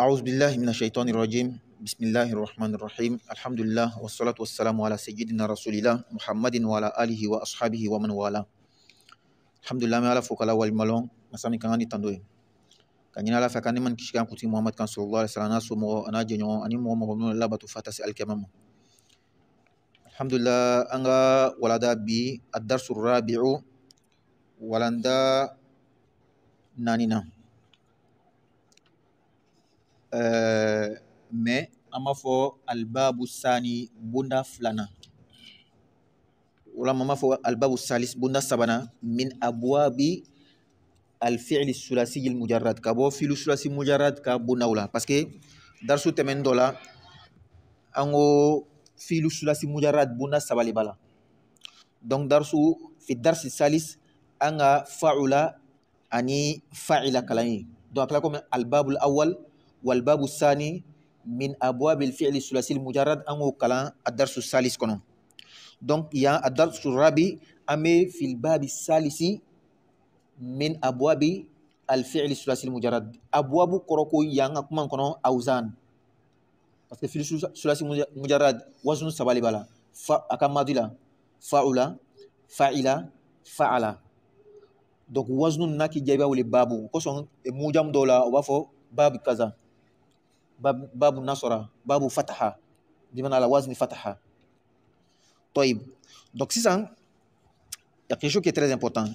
أعوذ بالله من الشيطان الرجيم بسم الله الرحمن الرحيم الحمد لله والصلاة والسلام على سيدنا رسول الله محمد وعلى آله وأصحابه ومن والاه الحمد لله على فوق لا والملون مسامي كان تندوي كان ينالا فكان من كشكان كتير محمد كان صلى الله عليه وسلم ناس مو انا جنو اني مو مبنون الله بتفاتس الكمام الحمد لله أنا ولدا بي الدرس الرابع ولندا نانينا Euh, mais an b'a fɔ alibabu sani bonda filanan walama an b'a fɔ alibabu salis bonda sabanan min abwabi alfiili sulasi yil mujarad ka bɔ filu sulasi mujarad ka bondaw la parce que darisu tɛmɛni dɔ la an ko filu sulasi mujarad bonda saba le b'a la donc darisu fi darsi salis an ka faula ani fa'ila kalan ye donc a kɛra komi alibabul awal والباب الثاني من أبواب الفعل الثلاثي المجرد أنو كلام الدرس الثالث كنو دونك يا الدرس الرابع أمي في الباب الثالث من أبواب الفعل الثلاثي المجرد أبواب كروكو يانا كمان كنو أوزان parce que fil sulasi mujarrad waznu sabali bala fa aka madila faula فاعلا faala donc waznu naki jayba wuli babu koson mujam dola wafo babu nasara babu fataha bi maana ala wazni fataha toyib donc sisan il y a quelque chose qui est très important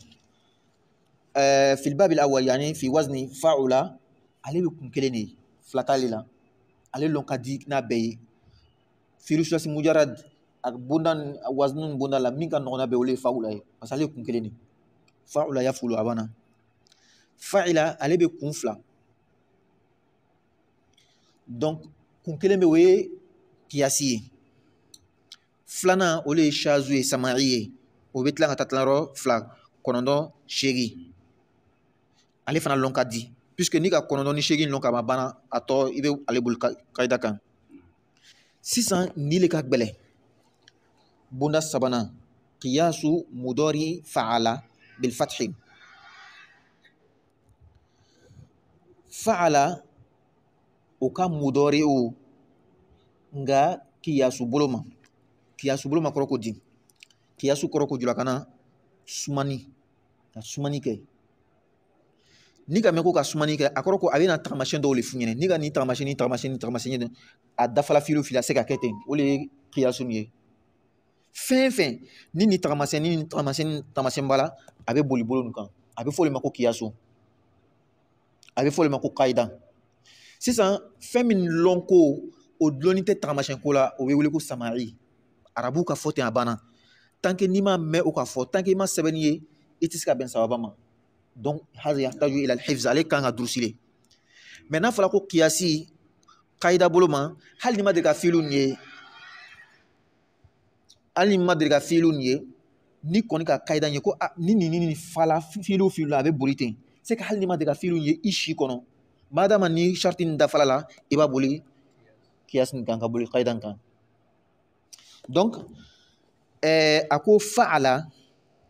في الباب الاول يعني في وزن فاعل عليه بكون كلني فلاتالي لا عليه لون كديك نابي في رشوة مجرد بندان وزن بندان لا مين كان نغنا بيولي فاعل بس عليه بكون كلني فاعل يفعل أبانا فاعل عليه بكون فلا donc kun kelen bɛ o ye kiyasi ye filanan o de ye shazu ye samari ye o bɛ tila ka taa tilayɔrɔ fila kɔnɔntɔn seegin ale fana lɔn ka di puisque n'i ka kɔnɔntɔn ni seegin lɔn ka ban banna a tɔ i bɛ ale boli kaida kan sisan nin le ka gbɛlɛ bonda sabanan kiyasu mudɔri faala bilfatihi faala. o ka mudɔri o nga kiyasu bolo ma kiyasu bolo ma kɔrɔ ko di kiyasu kɔrɔ ko julakana sumani ka sumani kɛ ni ka mɛn ko ka sumani kɛ a kɔrɔ ko a bɛna tagamasɛn dɔw le f'u ɲɛna ni ka nin tagamasɛn nin tagamasɛn nin tagamasɛn ɲɛna a dafala fili o fili a se ka kɛ ten o de ye kiyasu nin ye fɛn fɛn ni nin tagamasɛn ni nin tagamasɛn ni tagamasɛn b'a la a bɛ boli bolo nin kan a bɛ fɔ o de ma ko kiyasu a bɛ fɔ o de ma ko kaida sisan fɛn min lɔnko o dulonni tɛ tagamasiyɛnko la o bɛ wele ko samari arabuw ka fɔ ten a banna tanke n'i ma mɛn o ka fɔ tanke i ma sɛbɛnni ye i tɛ se ka bɛn sababa ma donc haza yahtaju ila alhifz ale kan ka durusile mɛ n'a fɔra ko kiyasi kaida bolo ma hali ni ma deli ka fiilu nin ye hali ni ma deli ka fiilu nin ye ni kɔni ka kaida ye ko ni nin ni nin fala fiilu fiilu la a bɛ boli ten se ka hali ni ma deli ka fiilu ye i si kɔnɔ madama ni sharti nin dafala la i b'a boli kiyas nin kan ka boli kaidan kan donc eh, a ko faala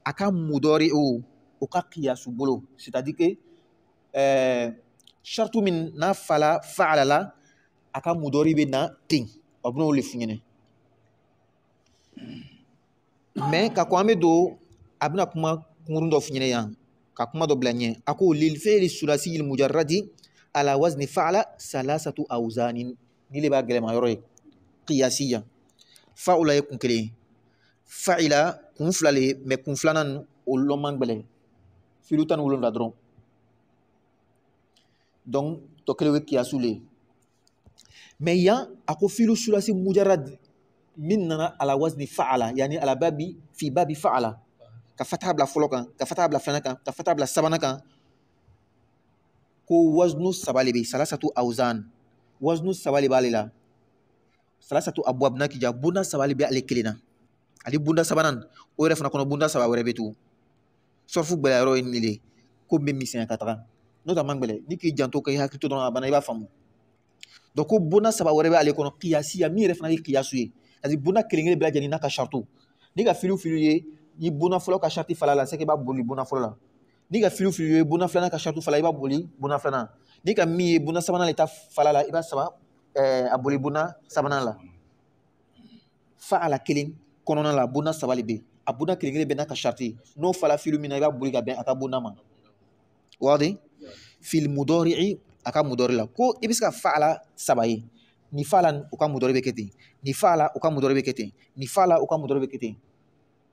a ka mudɔri o o ka kiyasu bolo c'est à dire que eh, shartu min n'a fala faala la a ka mudɔri na ten a bɛ n'o le f'i mais ka kɔn an bɛ a kuma kunkurun dɔ f'i yan ka kuma dɔ bila ɲɛ a ko lilfeeli surasi mujarradi على وزن فعل ثلاثة أوزان نيلي بقى جلما يروي قياسيا فعل يكون كلي فعل كون فلالي ما كون فلانا ولو مان بلي فيلوتان ولو دادرون donc to kele we kiyasu le mais yan a ko filu sulasi mujarad min nana ala wazni fa'ala yani ala babi fi babi fa'ala ka fataha bila fɔlɔ kan ka fataha bila filanan kan ka fataha bila sabanan kan ko waznu saba le bɛ salasatu awzan waznu saba le b'ale la salasatu abwab kija bunda saba le bɛ ale kelen na ale bunda sabanan o yɛrɛ fana kɔnɔ bunda saba wɛrɛ bɛ tugun sɔrɔfu gbɛlɛya yɔrɔ ye nin de ko n misɛnya ka taga n'o tɛ man gbɛlɛ n'i k'i janto k'i hakili to dɔrɔn a banna i b'a faamu donc ko bunda saba wɛrɛ bɛ ale kɔnɔ kiyasiya min yɛrɛ fana ye kiyasu ye c'est à bunda kelen kelen bɛɛ lajɛlen n'a ka sarito n'i ka filiw filiw ye ni bunda fɔlɔ ka sariti fala la c'est b'a boli bunda fɔlɔ la ni ka fili fili ye bonda filanan ka saratu fala i b'a boli bonda filanan ni ka min ye bonda sabanan la i ta fala la i b'a saba eh, a boli bonda sabanan la fa a la kelen kɔnɔna la bonda saba le bɛ a bonda kelen kelen bɛ n'a ka sarati n'o fala fili min na i b'a boli ka bɛn a ka bonda ma wadi fil mudɔri'i a ka mudɔri la ko i bɛ se ka fa a la saba ye nin fa la o ka mudɔri bɛ kɛ ten nin fa la o ka mudɔri bɛ kɛ ten nin fa la o ka mudɔri bɛ kɛ ten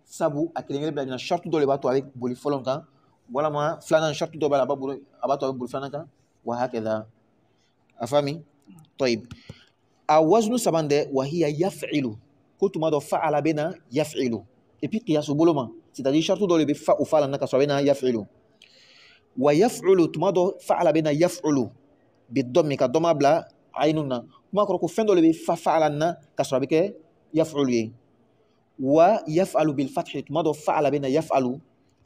sabu a kelen kelen bila ɲina sarati dɔ le b'a to a bɛ boli fɔlɔ kan ولا ما فلان شرط دوبل ابو ابو ابو فلان كان وهكذا افهمي طيب اوزن سبان وهي يفعل كنت ما فعل بنا يفعل اي بي قياس بولما سيتادي شرط دول بي فعل انك سو بنا يفعل ويفعل ما فعل بنا يفعل بالضم كضم بلا عيننا ما كرو فين دول بي فعلنا كسو بك يفعل ويفعل بالفتح ما فعل بنا يفعل,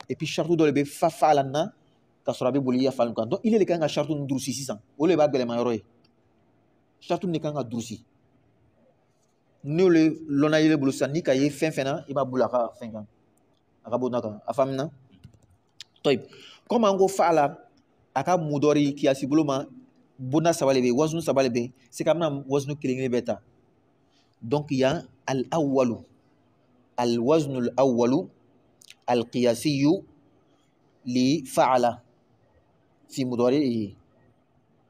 et puis charte dɔ de fa fa la na ka sɔrɔ a bɛ boli ya fa nin donc il est le ka charte ninnu durusi sisan o de b'a gɛlɛmayɔrɔ ye charte ninnu de kan ka durusi n'olu lɔnna ile bolo sisan ni ka ye fɛn fɛn na i b'a bolo a ka fɛn kan a ka bonda kan a faamuna tɔyi comme an ko fa la a ka mu dɔ de kiyasi bolo ma bonda saba de bɛ yen wazunu saba de bɛ yen se ka bɛna wazunu kelen kelen bɛɛ ta donc yan al awalu al wazn al awalu. « alqiyasiyu li faala fi mudari'ihi eh,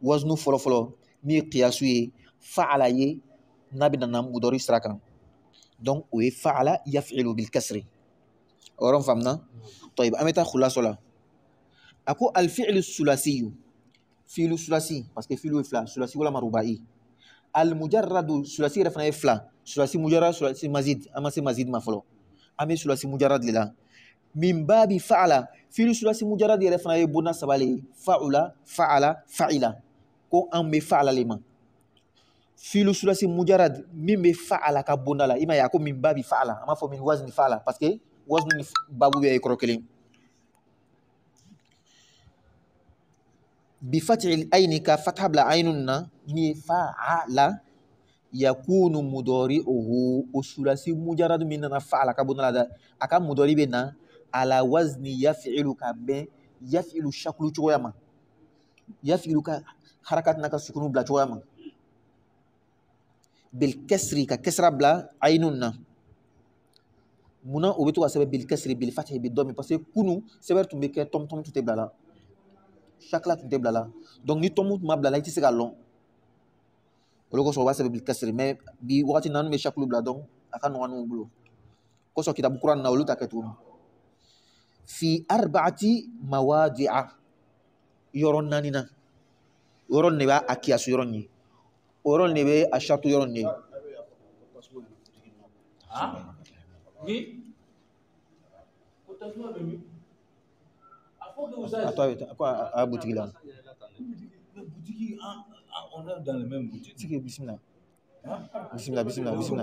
waznu fɔlɔfɔlɔ min Mi faala ye n'a donc o faala yafilu bil kasri Oran famna, faamuna tɔyib an bɛ taa alfi la a sulasiyu filu sulasi parce que filu ye fila sulasi walama rubai almujarradu sulasi yɛrɛ fana e sulasi mujarrad sulasi mazid an mazid ma fɔlɔ Ame sulasi min babi fa'ala fiili surasi mujarad yɛrɛ fana ye bonda saba le ye fa'ula fa'ala fa'ila ko an bɛ fa'ala le ma fiili surasi mujarad min bɛ fa'ala ka bonda la i ma ye a ko min fa'ala an b'a fɔ min wazni fa'ala parce que ni babu bɛɛ ye kɔrɔ kelen bi fatihil ka fataha bila aynun na min ye fa'ala yakunu mudari'uhu o surasi mujarad min nana fa'ala ka bonda la dɛ a ka mudari bɛ na ala wazni yafilu ka bɛn yafilu shakulu cogoya ma yafilu ka harakat n'a ka sukunu bila cogoya ma bilkɛsiri ka kɛsira bila ainun na munna o bɛ to ka sɛbɛn bilkɛsiri bilfatihi bidɔmi parce que kunu sɛbɛri tun bɛ kɛ tɔmtɔm tun tɛ bila la shakla tun tɛ bila la donc ni tɔmu tun ma bila la i tɛ se ka lɔn olu kosɔn u b'a sɛbɛn bilkɛsiri mais bi wagati na an bɛ shakulu bila donc a ka nɔgɔn n'u bolo kosɔn kitabu kura nin na olu ta kɛ tuguni fi arba'ati mawadi'a yɔrɔ naani na o yɔrɔ nin de b'a akiyaso yɔrɔ nin yɔrɔ nin bɛ a sarito yɔrɔ nin a to a bɛ taa ko a y'a butigi la. bisimila bisimila bisimila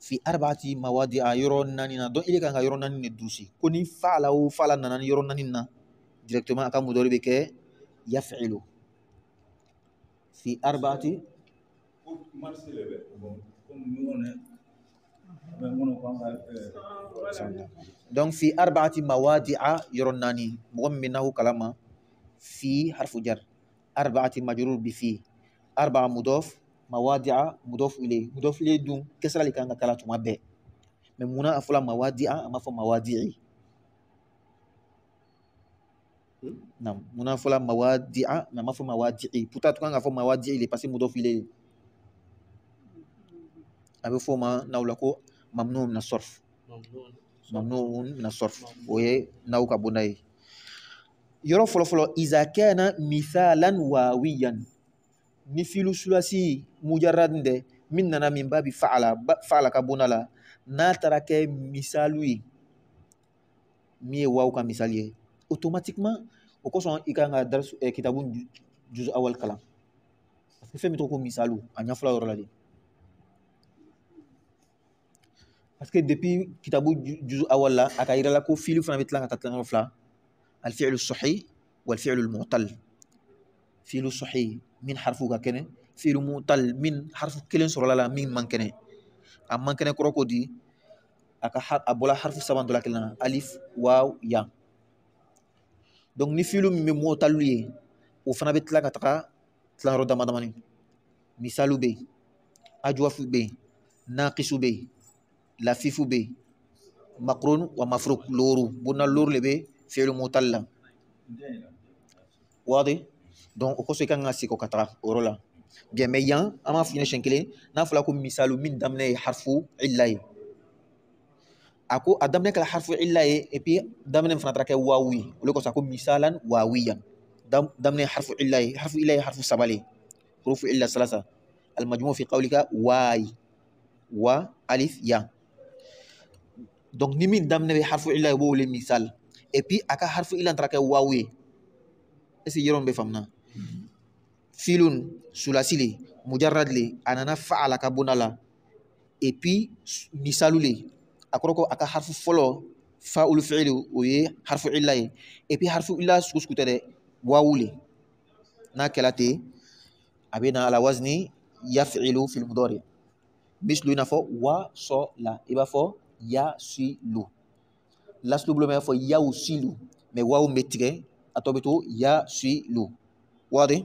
في أربعة مواد يرون نانينا دون إلي كان يرون نانينا دوسي كوني فعلا أو فعلا نانينا يرون نانينا ديركتما أكام مدوري بك يفعلو في أربعة دونك في أربعة مواد يرون ناني مغم منه كلاما في حرف جر أربعة مجرور بفي أربعة مضاف mawadia mudof ile mudof ile dun kesra le kanga kala tuma be me muna afula mawadia ama fo fɔ mawadi'i hmm? na muna afula mawadia na mafo mawadi'i puta a kanga fo mawadi'i le parce mudof ile abe fo ma naw la ko mamnu min sɔrf mamnu min sɔrf o ye naw ka bonda ye yɔrɔ fɔlɔfɔlɔ iza kana mithalan wawiyan ni filu sulasi mujaradin dɛ min nana min ba bi fa'ala fa'ala ka bona la n'a taara kɛ misalu ye min ye waw ka misali ye automatiquement o kosɔn i kan ka darasu eh, kitabu juzu awal kalan parce que fɛn min tɔgɔ ko misalu a ɲɛfɔla yɔrɔ la de parce que depuis kitabu juzu awal la a ka yira la ko fili fana bɛ tila ka taa tilayɔrɔ fila alfi'lu sahih walfi'lu almu'tal fiilu sohi min harfu ka kɛnɛ fiilu mutal min harfu kelen sɔrɔla la min man kɛnɛ a man kɛnɛ kɔrɔ ko di a ka a harfu saban dɔ kelen alif waw ya donc ni fiilu min bɛ mutalu ye o fana bɛ tila ka taga tilayɔrɔ dama damani misaliw bɛ yen ajuwafu naqisu bɛ lafifu bɛ yen wa mafuruk looru bonda looru de bɛ fiilu mutal donc o kosɔn i kan ka segin ka taga o yɔrɔ la bien mais yan an b'a f'i ɲɛna siɲɛ kelen n'a fɔra ko misalu min daminɛ ye harifu illa ye a ko a daminɛ kɛra harifu illa ye et puis daminɛ fana taara kɛ waawu ye o de kosɔn a ko misalan waawiyan daminɛ harifu illa ye harifu illa ye harifu saba le hurufu illa salasa المجموع في قولك واي و ألف يا donc ni min daminɛ bɛ harifu illa i b'o wele misal et puis a ka harifu illa taara kɛ waawu ye est ce que yɔrɔ min bɛ faamu na filun sulasi le mujarrad le a nana fa'ala ka bonda la et puis misalu le a kɔrɔ ko a ka harfu fɔlɔ fa'ul fi'lu o ye harfu illa ye et puis harfu illa sugu sugu tɛ dɛ wawu le n'a kɛla ten a bɛ na ala wazni yaf'ilu fil mudari mislu i n'a fɔ wa sɔ la i b'a fɔ yasilu lasulu bolo mɛ i b'a fɔ yawsilu mɛ wawu bɛ tigɛ a tɔ bɛ to yasilu waati.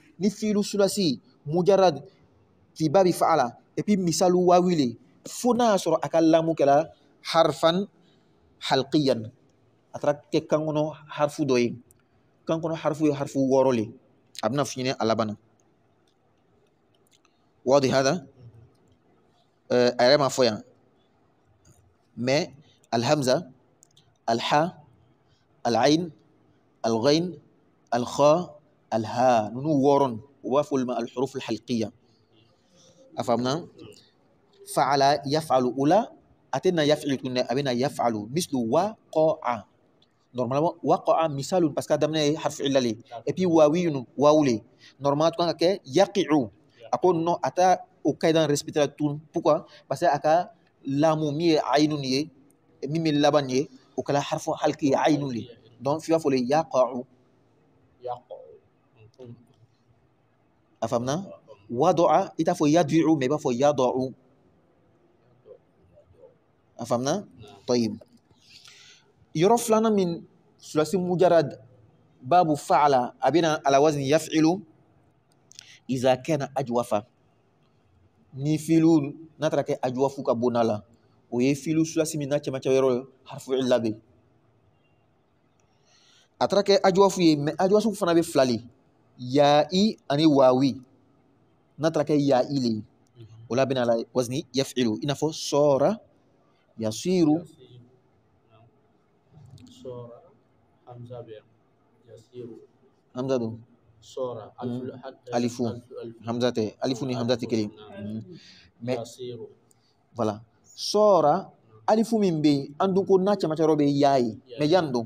ni filu sulasi mujarad fi babi faala et puis misalu wawile fo n'a y'a sɔrɔ harfan halqiyan atrak ke kɛ harfu doy kangono harfu yo harfu woroli abna fini alabana wadi hada a yɛrɛ ma mais alhamza alha العين الغين الخاء الها نونو ورون وفول الحروف الحلقية أفهمنا فعل يفعل أولى أتنا يفعل كنا أبينا يفعل مثل وقع normalement waqa'a misalun parce que damne harf illa li et puis wawiyun wawli normalement kan ke yaqi'u ako no ata o kaidan respecter la tun pourquoi parce que aka lamu mi aynun ye mimi laban ye o kala harfu halki aynun li donc fiwa fo le yaqa'u a faamuna wadaa i t'a fɔ yadu mɛ i b'a fɔ yadau a faamuna tayib yɔrɔ filanan min sulasi mujarad babu faala a bɛna ala wazni yafilu iza kana ajwafa ni filu n'a taara kɛ ajwafu ka bonda la filu sulasi min n'a cɛmancɛ yɔrɔ harfu illa bɛ ajwafu ye mɛ ajwafu fana bɛ fila ya'i ani wawi n'a taara kɛ ya'i le ye o la bɛna a mm-hmm. la wazni yafilu i n'a fɔ yasiru hamza sora hmm. eh, alifu hamza tɛ alifu ni hamza tɛ kelen hmm. yasiru voilà sora hmm. alifu mimbi bɛ ko n'a camancɛ yɔrɔ bɛ yaa ye mɛ yan don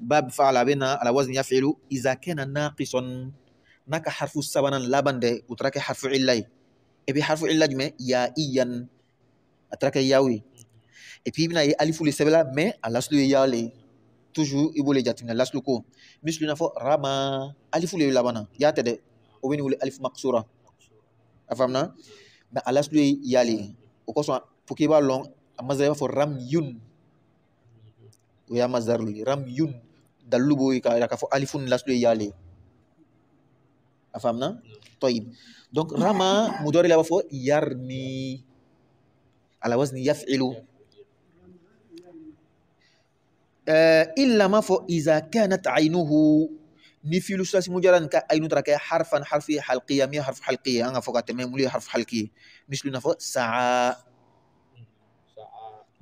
باب فعل بنا على وزن يفعل إذا كان ناقصا نك حرف سبنا لبن ده وترك حرف علاي إبي حرف علا جمع يائيا أترك ياوي إبي بنا ألف لسبلا ما الأصل يالي toujours i b'o le jateminɛ lasilu ko misili n'a fɔ rama alifu le bɛ laban na i y'a tɛ dɛ o bɛ nin wele alifu maksura a faamuna mɛ a lasilu ye yali o kosɔn pour que i b'a lɔn a maza i b'a fɔ ramyun oya mazarli ramyun dallu boyi ka eh, ka كا alifun الفون e yaale a famna طيب دونك راما مدور لها فو يرمي على وزن يفعل إلا ما فو إذا كانت عينه نفيل سلاس مجرد كأين ترك حرفا حرفي حلقية مية حرف حلقية أنا halqi تمام لي حرف حلقي مثل نفوق ساعة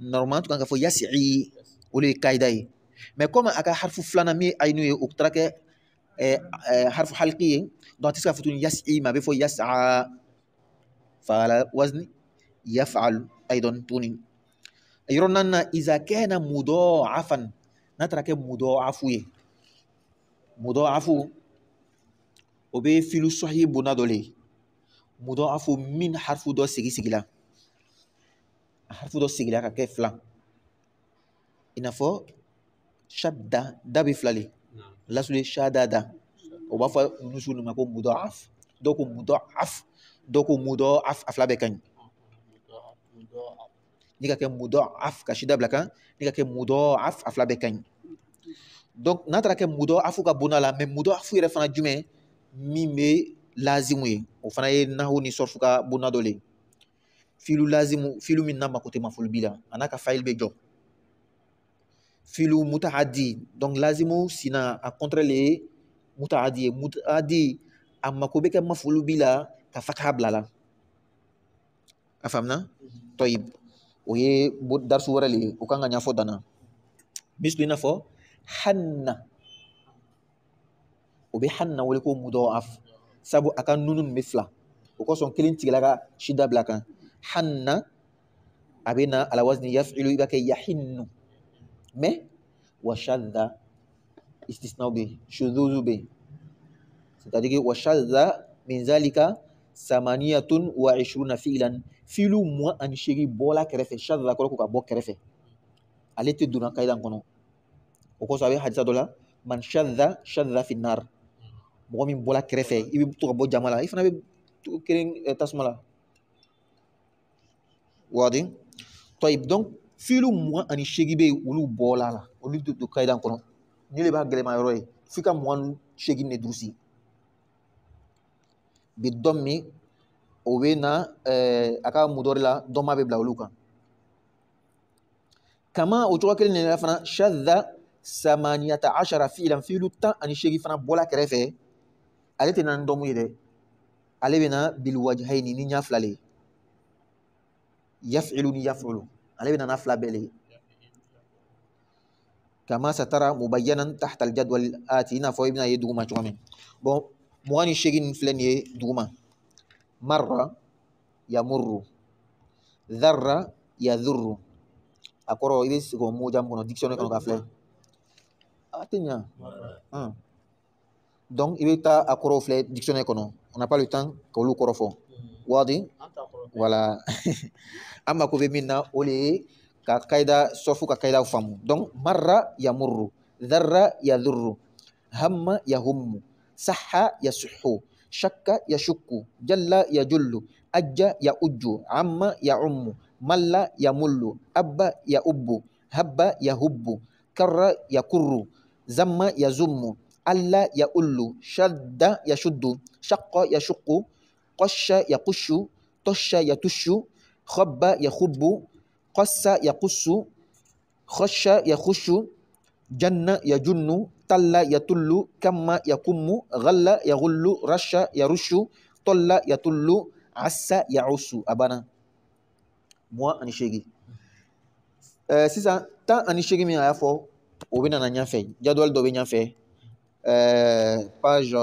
نورمال تكون فوق يسعي ولي كايداي ما كوما اكا حرف فلانامي اي نوي اوكتراك حرف حلقي دونك تسكا فوتون يس اي ما بيفو يسعى فعلى وزن يفعل ايضا توني يرونن اذا كان مضاعفا نترك مضاعف مضاعف وبي فيلو صحيح بنادولي مضاعف من حرف دو سيجي سيجلا حرف دو سيجلا كيف فلان i n'a fɔ shabda da bɛ fila le lasulu ye shadada o b'a fɔ nusu ninnu ma ko mudaf dɔw ko mudaf dɔw ko mudaf a fila bɛɛ ka ɲi ni ka kɛ mudaf ka si dabila kan ni ka kɛ mudaf a fila bɛɛ ka ɲi donc n'a taara kɛ mudaf ka bonda la mais mudaf yɛrɛ fana jumɛn min bɛ lazimu ye o fana ye nahu ni sɔrfu ka bonda dɔ le ye filu lazimu filu min n'a mako tɛ mafoli bi la a n'a ka fayili bɛ jɔ filu mutaaddi donc lazimu sina a contre le mutaaddi ye mutaaddi a mako bɛ kɛ mafulu bi la ka fa k'a bila la a faamuna tɔyib o ye darisu wɛrɛ le ye o kan hanna o bɛ hanna wele ko mudɔaf sabu a ka nunu nin bɛ fila o kosɔn kelen tigɛla hanna a bɛ na alawazini yafilu i yahinnu mais وشذ استثناء به شذوذ به c'est-à-dire وشذ من ذلك ثمانية وعشرون فعلا فيلو مو أنشري بولا كرفة شذ كلو كوكا بو كرفة ale tɛ donna kaida kɔnɔ o kosɔn a hadisa dɔ man shadha shadha fi nar mɔgɔ min bɔla kɛrɛfɛ i bɛ to ka bɔ jama la i fana bɛ kelen tasuma la wadi tɔyi donc filu mugan ani seegin bɛ yen olu bɔla la olu de don kaida kɔnɔ ni de b'a gɛlɛma yɔrɔ ye f'i ka mugan ni seegin de durusi bi dɔn min o bɛ na ɛɛ a ka mudɔri la dɔnba bɛ bila olu kan kama o cogo kelen de la fana shadda samaniyata ashara fiilan filu tan ani seegin fana bɔla kɛrɛfɛ ale tɛ na ni dɔnmu ye dɛ ale bɛ na biliwajahayini ni ɲɛ fila le yafilu ni yafilu ale bɛ nana fila bɛɛ le ye kama satara mubayyanan tahta aljadwal ati i n'a fɔ i bɛna ye duguma cogo min bon mugan ni seegin nin filɛ nin ye duguma marra yamurru dharra yadhurru a kɔrɔ i bɛ sigi o mojamu kɔnɔ dictionnaire kɔnɔ ka filɛ a tɛ ɲa hmm. donc i bɛ taa a kɔrɔw filɛ dictionnaire kɔnɔ on n'a pas le temps k'olu kɔrɔ fɔ hmm. waati voilà amma ko bɛ min na o de ka kaida sofu ka kaida faamu donc marra yamurru dharra yadhurru hamma yahummu sahha yasuhu shakka yashukku jalla yajullu ajja yaujju amma yaummu malla yamullu abba yaubbu habba yahubbu karra yakurru zamma yazummu alla yaullu shadda yashuddu shaqqa yashuqqu qashsha yaqushu tosha yatushu, khobba yakhubbu, qassa yakussu, khosha yakhushu, janna yajunnu, talla yatullu, kamma yakummu, ghalla yaghullu, rasha yarushu, tolla yatullu, assa yausu. Abana. Moi, anishegi. C'est ça. « Tant Anishégi m'y a y'a fɔ o page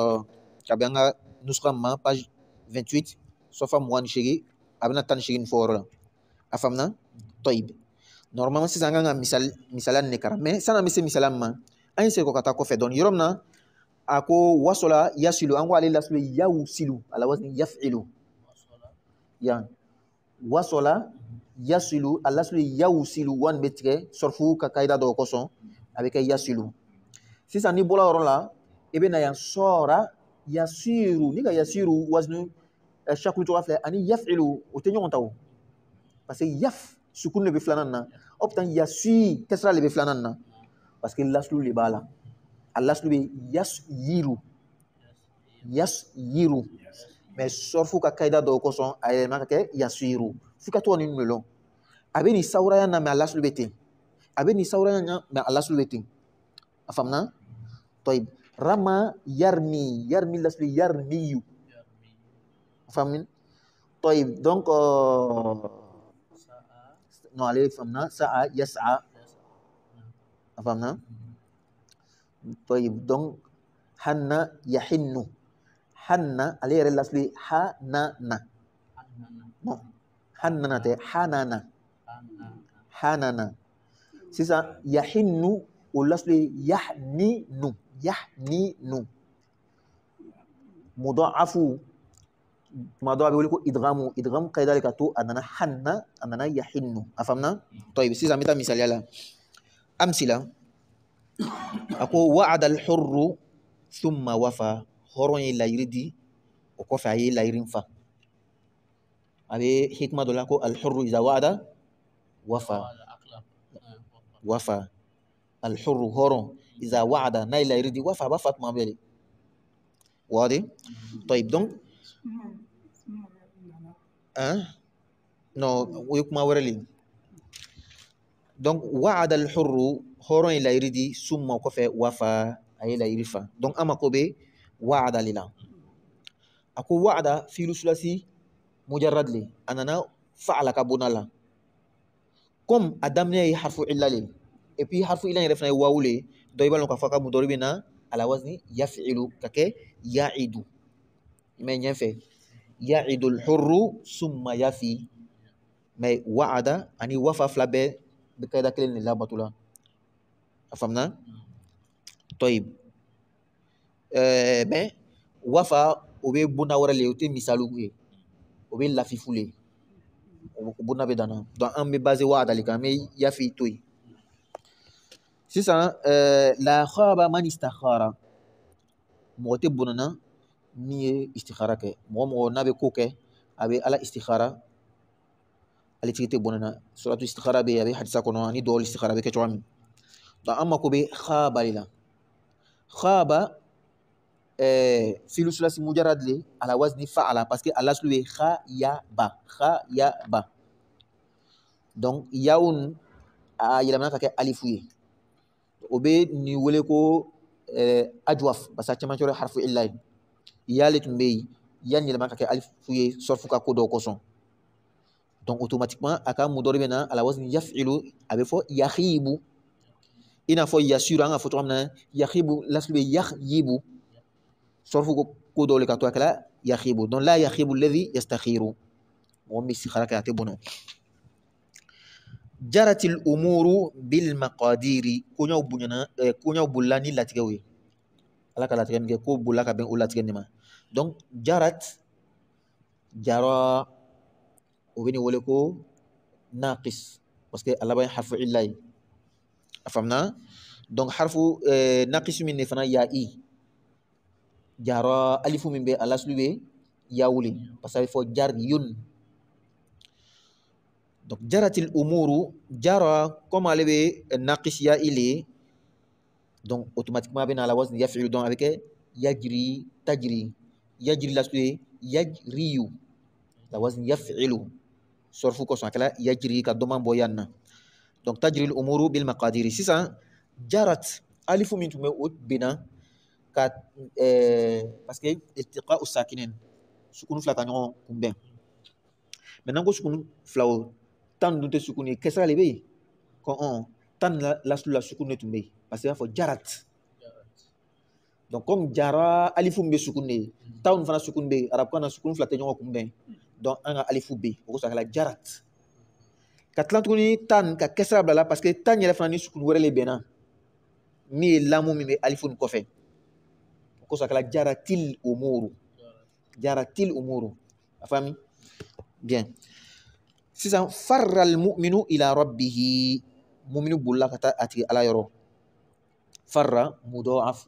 page 28 soo fa mugan ni seegin eh a bɛna tan ni seegin nin fɔ yɔrɔ la a faamuna tɔyib normalement sisan an kan ka misali misaliya nin de kara mais san'an bɛ se misaliya min ma an ye segin kɔ ka taa kɔfɛ dɔɔni yɔrɔ min na a ko wasola yasilu an ko ale lasilu yawsilu ala wazni yaf'ilu yan wasola yasilu a lasilu yawsilu wa nin bɛ tigɛ sɔrɔfu ka kaida dɔw kosɔn a bɛ kɛ yasilu sisan n'i bɔra o yɔrɔ la i bɛ na yan sɔɔra yasiru ni ka yasiru wazinu shakulu cogoya filɛ ani yafilu o tɛ ɲɔgɔn ta o parce que yaf sukun de bɛ filanan na aw bɛ taa yasui kɛsira de bɛ filanan na parce que lasulu de b'a la a lasulu bɛ yas yiru yas yiru mais sɔrfu ka kaida dɔw kosɔn a yɛlɛma ka kɛ yasuiru f'i ka to ka nin a bɛ nin sawuraya na mais a lasulu bɛ ten a bɛ nin sawuraya na mais a lasulu bɛ ten a faamuna tɔyi rama yarmi yarmi lasulu yarmiyu فاهمين طيب دونك آه، نو عليه فهمنا سعى يسعى فهمنا طيب دونك حنا يحن حنا عليه الأصلي حنانا حنانا تي حنانا حنانا سيسا يحن والأصلي يحنين يحنين مضاعف الموضوع بيقول لكم ادغاموا ادغام كذلك تو اننا حنا اننا يحن افهمنا طيب سيزا متى مثال يلا امثله اقول وعد الحر ثم وفى هورون لا يريدي وكفى هي لا يرينفا ابي حكمه دولا الحر اذا وعد وفى وفى الحر هورون اذا وعد نايل يريدي وفى بفات ما بيلي واضح طيب دونك أه؟ نو ويكما ورلين دونك وعد الحر هورون لا يريدي ثم وقف وفا اي لا يريفا دونك اما كوبي وعد لنا اكو وعد في الثلاثي مجرد لي انا فعل كبنا لا كم ادمني حرف الا لي اي بي حرف الا يرفنا واو لي دويبالو كفاكا مدربنا على وزن يفعل كك يعيد mais ɲɛfɛ yaidul hurru summa yafi mais wa'ada ani wafa fila bɛɛ bɛ kaida kelen de la a faamuna tɔyib ɛɛ mais wafa o bɛ bonda wɛrɛ le ye o tɛ misaliw ye o bɛ lafifu le o bonda bɛ dan na donc basé wa'ada le kan yafi to yen sisan la khaba man istakhara mote tɛ min ye istihara kɛ mɔgɔ mɔgɔ n'a bɛ ko kɛ a bɛ ala istihara ale tigi tɛ bɔnɛ na suratu istihara bɛ yen a bɛ hadisa kɔnɔ ani dɔw istihara bɛ kɛ cogoya min donc an mako bɛ haaba de la haaba filu sulasi mujarad le ala wazni faala parce que alaslu ye ha ya ba ha ya ba donc yaun a yɛlɛmana ka kɛ alifu ye o bɛ nin wele ko ajwaf parce que a camancɛ yɔrɔ harifu illa ye yale tun bɛ yen yanni yɛlɛma ka kɛ alifu ye sɔrɔfu ka ko dɔw kosɔn donc automatiquement a ka mun dɔ de bɛ na ala waati yafilu a bɛ fɔ yahibu i n'a fɔ yasiru an ka fɔ cogo min na yahibu lasulu bɛ yahibu sɔrɔfu ko kodo le kato to a kɛra donc la yahibu lɛbi yastahiru mɔgɔ min bɛ sihara kɛ a tɛ bɔnɔ. جرت الأمور بالمقادير كونيو بولاني لاتيكوي ala ka latigɛ min kɛ ko bolila ka bɛn o latigɛ nin دونك جرت جرى وبيني ولكو ناقص باسكو الله باين حرف علاي فهمنا دونك حرف ناقص من نفنا يا اي جرى الف من بي الله سلوي يا ولي باسكو فو جار يون دونك جرت الامور جرى كما لبي ناقص يا الي دونك اوتوماتيكمون بين على وزن يفعل دونك افيك يجري تجري yajri la yajriyu la wasne yafilu sorfu kosɔn a yajri ka dɔma bɔ yan donc tajri umuru bil maqadir sisan jarat alifu min tun bɛ o benna ka eh, parce que iltiqa u sukunu fila ka ɲɔgɔn maintenant ko sukunu fila tant tan dun tɛ sukunu ye kɛsira le on tan la sukunu de parce que faut jarat donc comme jara Alifoumbe min mm-hmm. bɛ fana sukun arab sukun donc an ka la jarat ka Tan, ka parce que Tan, Il fana ni sukun wɛrɛ les bɛnna min lamu min jaratil umuru jaratil umuru afami bien sisan farral mu'minu ila rabbihi muminu bolila ka ala farra af.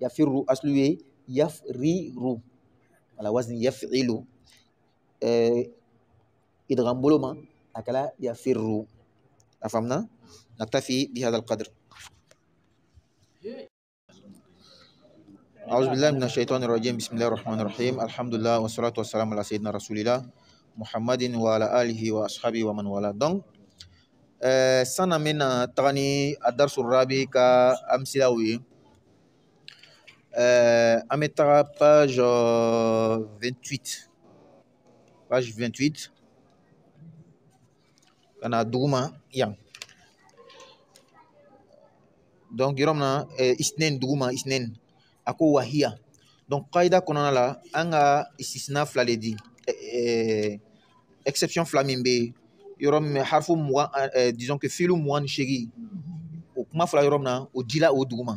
يفر أصله إيه؟ يفرر على وزن يفعل إدغام آه، بلوما أكلا يفر أفهمنا؟ نكتفي بهذا القدر أعوذ بالله من الشيطان الرجيم بسم الله الرحمن الرحيم الحمد لله والصلاة والسلام على سيدنا رسول الله محمد وعلى آله وأصحابه ومن والاه دونك آه، سنة من تغني الدرس adarsu rabi ka an bɛ taga page euh, vingt-huit page vingt-huit ka na duguma yan donc yɔrɔ min na isnɛni duguma isnɛni a euh, ko wahiya donc kaida kɔnɔna la an ka istisina fila de di euh, exception fila min bɛ yen yɔrɔ min harifu mugan disons que filu mugan ni seegin o kuma fɔra yɔrɔ min na o dila o duguma.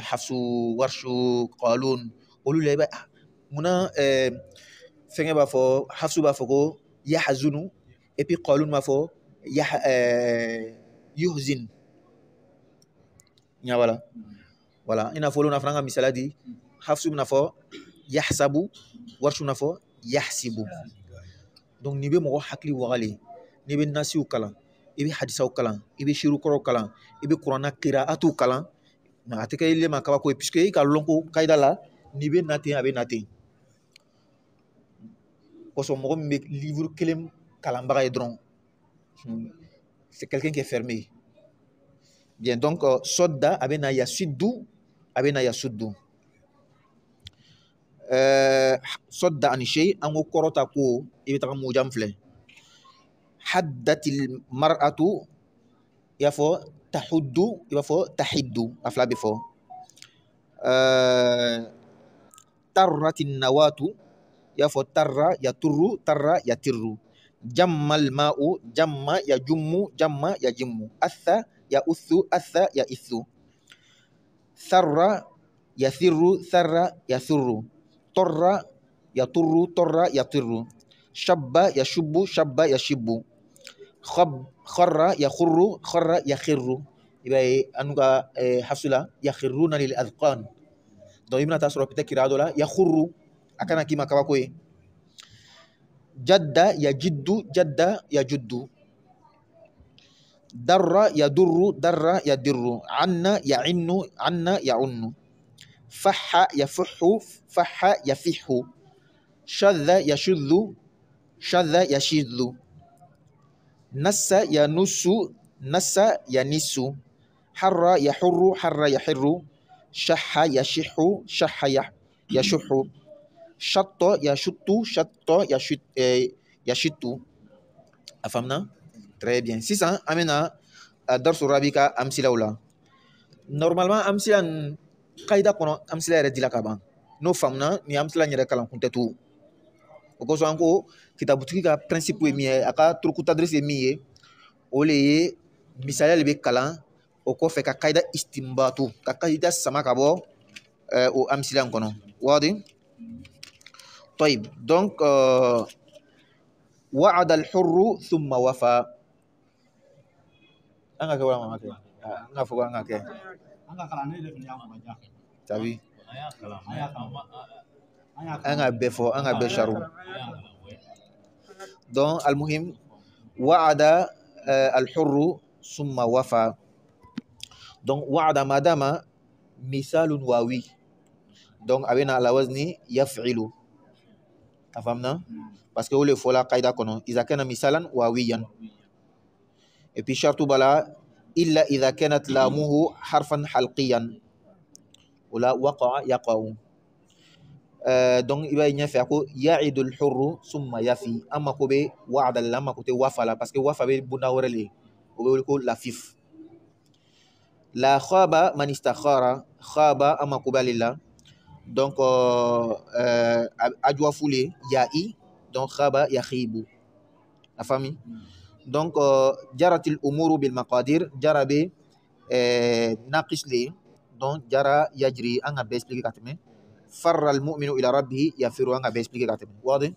حفص وورش قالون olu la i b'a munna ɛɛ fɛngɛ b'a fɔ hafsu b'a fɔ ko yahazunu et puis qalun b'a fɔ yah ɛɛ yuhzin ɲa wala wala i n'a fɔ olu n'a fana ka misaliya di hafsu bɛna fɔ yahsabu warsu bɛna fɔ yahsibu donc n'i bɛ mɔgɔ hakili wagale n'i bɛ nasiw kalan i bɛ hadisaw kalan i bɛ shirukɔrɔw kalan i bɛ kuranna kiraatuw kalan a tɛ kɛ i ma kabako ye puisque i ka lɔn ko kayida la n'i bɛ na ten a bɛ na ten kosɔn mɔgɔ min livre kelen kalanbaga ye dɔrɔn hmm. c'est quelqu'un qui est fermé bien donc euh, sodda a bɛ na yasuddu a bɛ na yasuddu euh, sodda ani shay an ko kɔrɔta ko i bɛ taga mujam filɛ haddatil mar'atu i y'a fɔ tahuddu يبقى فوق تحد I've like before uh, ترت النواة يبقى فوق تر يتر تر يتر جم الماء جم يجم جم يجم أث يأث أث يئث ثر يثر ثر يثر طر يطر طر يطر شب يشب شب يشب خب خر يخر خر يخر يبقى ايه انو إيه، حصل يخرون للاذقان دائما تاسرو بيتا كيرا دولا يخر اكنا كيما كواكو إيه؟ جد يجد جد يجد در يدر در يدر عنا يعن عنا يعن فح يفح فح يفح شذ يشذ شذ يشذ نس ينس يا ينس حر يحر حر يحر شح يشح شح يشح شط يشط شط يشط إيه، يشط أفهمنا؟ Très bien. سيسان أمنا الدرس الرابع كأمثلة ولا normalement أمثلة قاعدة كنا أمثلة يردي لك أبان نو فهمنا ني أمثلة يردي كلام كنت تو o kosɔn an ko kitabutigi ka principe ye min ye a ka turukutadrese ye min ye o le ye misaliya le bɛ kalan o kɔfɛ ka kaida istinbatu ka kaida sama ka bɔ o amsila kɔnɔ wadi طيب دونك وعد الحر ثم وفى أنا كبر ما كده أنا فوق أنا كده أنا كلامي ده في اليوم ما جاء تبي أيا كلام أيا كلام أنا بفو أنا بشارو دون المهم وعد آه، الحر ثم وفى دون وعد ما دام مثال واوي دون أبينا على وزني يفعل تفهمنا بس كهول فولا قيدا كنو إذا كان مثالا واويا إبي شرط بلا إلا إذا كانت لامه حرفا حلقيا ولا وقع يقعون دونك يبقى ينفع كو يعيد الحر ثم يفي اما كو بي وعد الله اما كو تي وفى لا باسكو وفى بي بنا ورلي وبيقول كو لفيف لا خاب من استخار خاب اما كو بالي لا دونك اجوا فولي يا اي دونك خاب يخيب افهمي دونك جرت الامور بالمقادير جرى بي ناقش لي دونك جرى يجري انا بيسبيكي كاتمي فر المؤمن الى ربه يفر وانا بيسبليك كاتب واضح